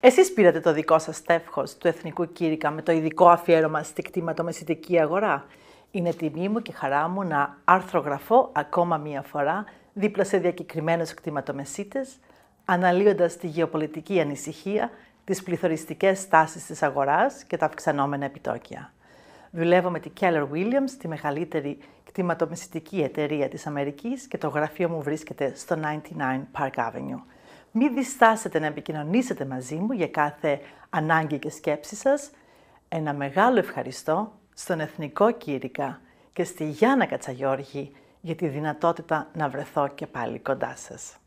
Εσείς πήρατε το δικό σας τεύχο του Εθνικού Κήρυκα με το ειδικό αφιέρωμα στη κτήματομεσητική αγορά. Είναι τιμή μου και χαρά μου να αρθρογραφώ ακόμα μία φορά δίπλα σε διακεκριμένου κτηματομεσίτες, αναλύοντας τη γεωπολιτική ανησυχία, τις πληθωριστικές τάσει της αγοράς και τα αυξανόμενα επιτόκια. Δουλεύω με τη Keller Williams, τη μεγαλύτερη κτηματομεσητική εταιρεία της Αμερικής και το γραφείο μου βρίσκεται στο 99 Park Avenue. Μη διστάσετε να επικοινωνήσετε μαζί μου για κάθε ανάγκη και σκέψη σας. Ένα μεγάλο ευχαριστώ στον Εθνικό Κήρυκα και στη Γιάννα Κατσαγιώργη για τη δυνατότητα να βρεθώ και πάλι κοντά σας.